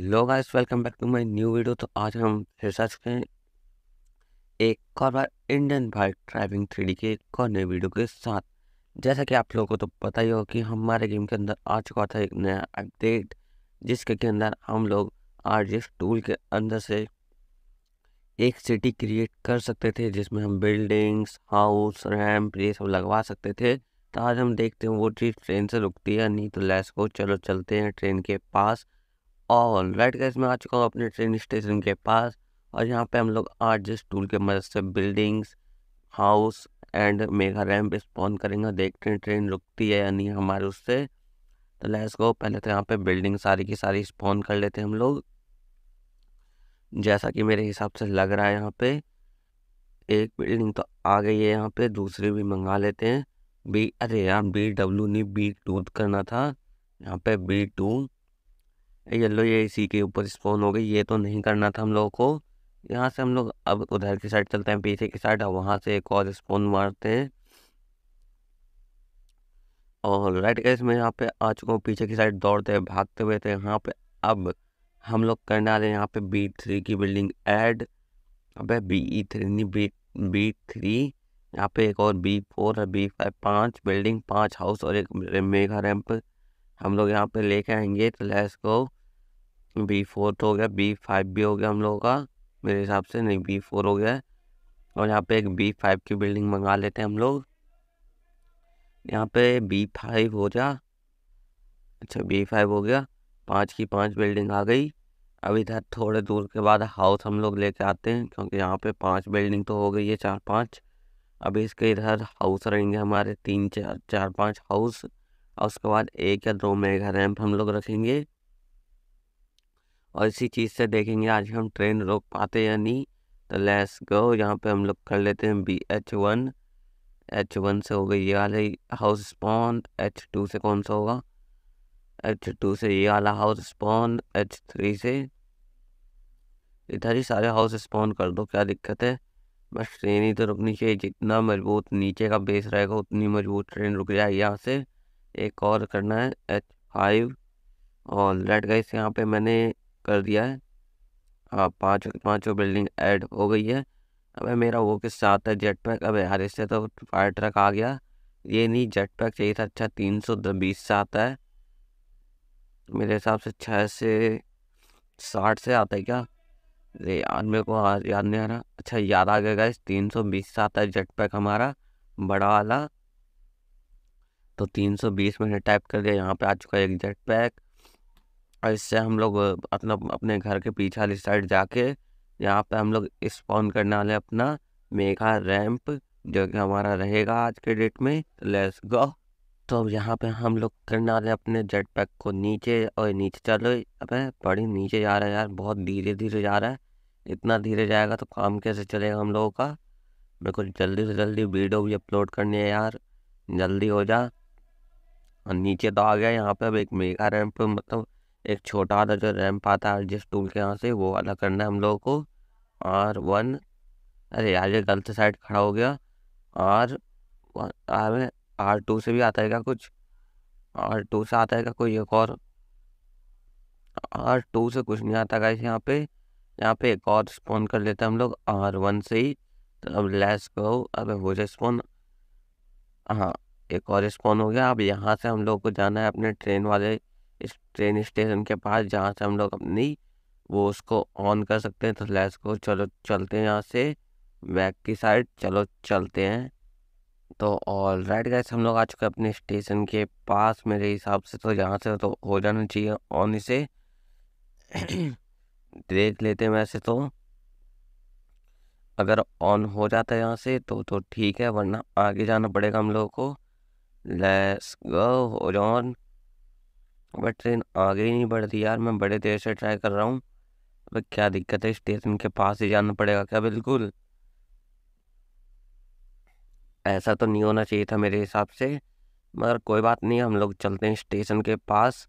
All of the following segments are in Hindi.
लोग आज welcome back to my new video तो आज हम फिर से हैं एक और बार इंडियन बाइक ड्राइविंग थ्री के एक और नए वीडियो के साथ जैसा कि आप लोगों को तो पता ही हो कि हमारे गेम के अंदर आ चुका था एक नया अपडेट जिसके के अंदर हम लोग आर टूल के अंदर से एक सिटी क्रिएट कर सकते थे जिसमें हम बिल्डिंग्स हाउस रैम्प ये सब लगवा सकते थे तो आज हम देखते हैं वो चीज़ ट्रेन से रुकती है नहीं तो लैस को चलो चलते हैं ट्रेन के पास और राइट गैस मैं आ चुका हूँ अपने ट्रेन स्टेशन के पास और यहाँ पे हम लोग जिस टूल के मदद से buildings house and mega ramp spawn करेंगे देखते हैं ट्रेन रुकती है या नहीं हमारे उससे तो लेट्स गो पहले तो यहाँ पे बिल्डिंग सारी की सारी स्पॉन कर लेते हैं हम लोग जैसा कि मेरे हिसाब से लग रहा है यहाँ पे एक बिल्डिंग तो आ गई है यहाँ पे दूसरी भी मंगा लेते हैं बी अरे यार बी डब्ल्यू नहीं बी टू करना था यहाँ पे बी टू येल्लो ये इसी के ऊपर स्पॉन हो गई ये तो नहीं करना था हम लोगों को यहाँ से हम लोग अब उधर की साइड चलते हैं पीछे की साइड और वहाँ से एक और स्पॉन मारते हैं और राइट गैस में यहाँ पे आ चुका हूँ पीछे की साइड दौड़ते भागते हुए थे तो यहाँ पे अब हम लोग करने वाले यहाँ पे बी थ्री की बिल्डिंग एड अब बी थ्री नहीं बी बी थ्री यहाँ पे एक और बी फोर है बी फाइव पाँच बिल्डिंग पाँच हाउस और एक मेगा रैम्प हम लोग यहाँ पे लेके आएंगे तो लैस को बी फोर तो हो गया बी फाइव भी हो गया हम लोगों का मेरे हिसाब से नहीं बी फोर हो गया और यहाँ पे एक बी फाइव की बिल्डिंग मंगा लेते हैं हम लोग यहाँ पे बी फाइव हो जा अच्छा बी फाइव हो गया पाँच की पाँच बिल्डिंग आ गई अभी इधर थोड़े दूर के बाद हाउस हम लोग लेके आते हैं क्योंकि यहाँ पे पाँच बिल्डिंग तो हो गई है चार पाँच अभी इसके इधर हाउस रहेंगे हमारे तीन चार चार पाँच हाउस और उसके बाद एक या दो मेगा रैम्प हम लोग रखेंगे और इसी चीज़ से देखेंगे आज हम ट्रेन रोक पाते या नहीं तो लेस गो यहाँ पे हम लोग कर लेते हैं B H one H one से हो गई ये वाला हाउस स्पॉन एच टू से कौन सा होगा एच टू से ये वाला हाउस स्पॉन एच थ्री से इधर ही सारे हाउस स्पॉन कर दो क्या दिक्कत है बस ट्रेन ही तो रुकनी चाहिए जितना मजबूत नीचे का बेस रहेगा उतनी मजबूत ट्रेन रुक जाएगी यहाँ से एक और करना है एच फाइव और लेट गए यहाँ पे मैंने कर दिया है अब पाँच पाँचों बिल्डिंग ऐड हो गई है अबे मेरा वो किस आता है जेट पैक अब यार इससे तो फायर ट्रक आ गया ये नहीं जेट पैक चाहिए था अच्छा तीन सौ बीस से आता है मेरे हिसाब से छः से साठ से आता है क्या अरे यार मेरे को आज याद नहीं आ रहा अच्छा याद आ गया इस तीन सौ बीस से आता है जेट पैक हमारा बड़ा वाला तो तीन सौ बीस मैंने टाइप कर दिया यहाँ पे आ चुका है एक जेट पैक और इससे हम लोग अपना अपने घर के पीछे वाली साइड जाके यहाँ पे हम लोग स्पॉन करने वाले अपना मेघा रैंप जो कि हमारा रहेगा आज के डेट में लेट्स गो तो अब यहाँ पे हम लोग करने वाले अपने जेट पैक को नीचे और नीचे चलो अब बड़ी नीचे जा रहा है यार बहुत धीरे धीरे जा रहा है इतना धीरे जाएगा तो काम कैसे चलेगा हम लोगों का मेरे को जल्दी से जल्दी वीडियो भी अपलोड करनी है यार जल्दी हो जा और नीचे तो आ गया यहाँ पे अब एक मेघा रैम्प मतलब एक छोटा वाला जो रैम्प आता है जिस टूल के यहाँ से वो वाला करना है हम लोगों को आर वन अरे यार ये गलत साइड खड़ा हो गया R one R R two से भी आता है क्या कुछ आर टू से आता है क्या कोई एक और आर टू से कुछ नहीं आता गाइस यहाँ पे यहाँ पे एक और स्पॉन कर लेते हैं हम लोग आर वन से ही तो अब लेस गो अब हो जाए स्पॉन हाँ एक और स्पॉन हो गया अब यहाँ से हम लोग को जाना है अपने ट्रेन वाले इस ट्रेन स्टेशन के पास जहाँ से हम लोग अपनी वो उसको ऑन कर सकते हैं तो लेट्स को चलो चलते हैं यहाँ से बैक की साइड चलो चलते हैं तो ऑल राइट गैस हम लोग आ चुके हैं अपने स्टेशन के पास मेरे हिसाब से तो यहाँ से तो हो जाना चाहिए ऑन इसे देख लेते हैं वैसे तो अगर ऑन हो जाता है यहाँ से तो तो ठीक है वरना आगे जाना पड़ेगा हम लोगों को let's go on but train आगे ही नहीं बढ़ती यार मैं बड़े देर से ट्राई कर रहा हूँ अब क्या दिक्कत है स्टेशन के पास ही जाना पड़ेगा क्या बिल्कुल ऐसा तो नहीं होना चाहिए था मेरे हिसाब से मगर कोई बात नहीं हम लोग चलते हैं स्टेशन के पास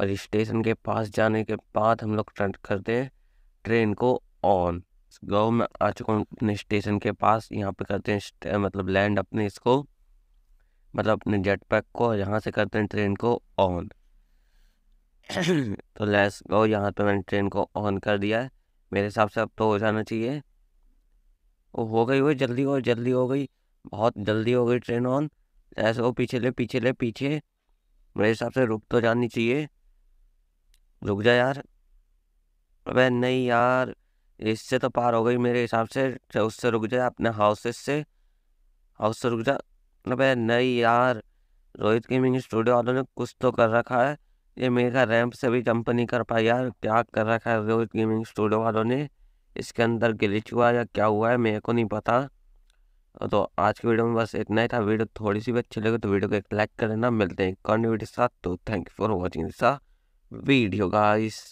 और स्टेशन के पास जाने के बाद हम लोग ट्रेंड करते हैं ट्रेन को ऑन गाँव में आ चुका हूँ अपने स्टेशन के पास यहाँ पे करते हैं मतलब लैंड अपने इसको मतलब अपने जेट पैक को यहाँ से करते हैं ट्रेन को ऑन तो लेट्स गो यहाँ पे मैंने ट्रेन को ऑन कर दिया है मेरे हिसाब से अब तो हो जाना चाहिए ओ हो गई वो जल्दी हो जल्दी हो गई बहुत जल्दी हो गई ट्रेन ऑन ऐसे वो पीछे ले पीछे ले पीछे मेरे हिसाब से रुक तो जानी चाहिए रुक जा यार अबे नहीं यार इससे तो पार हो गई मेरे हिसाब से उससे रुक जाए अपने हाउसेस से हाउस से रुक जा अबे नहीं यार रोहित गेमिंग स्टूडियो वालों ने कुछ तो कर रखा है ये मेगा रैम्प से भी कंपनी कर पाई यार क्या कर रखा है रोहित गेमिंग स्टूडियो वालों ने इसके अंदर गिलिच हुआ या क्या हुआ है मेरे को नहीं पता तो आज की वीडियो में बस इतना ही था वीडियो थोड़ी सी भी अच्छी लगे तो वीडियो को एक लाइक कर लेना मिलते हैं कॉन्ट के साथ तो thank you for watching this video guys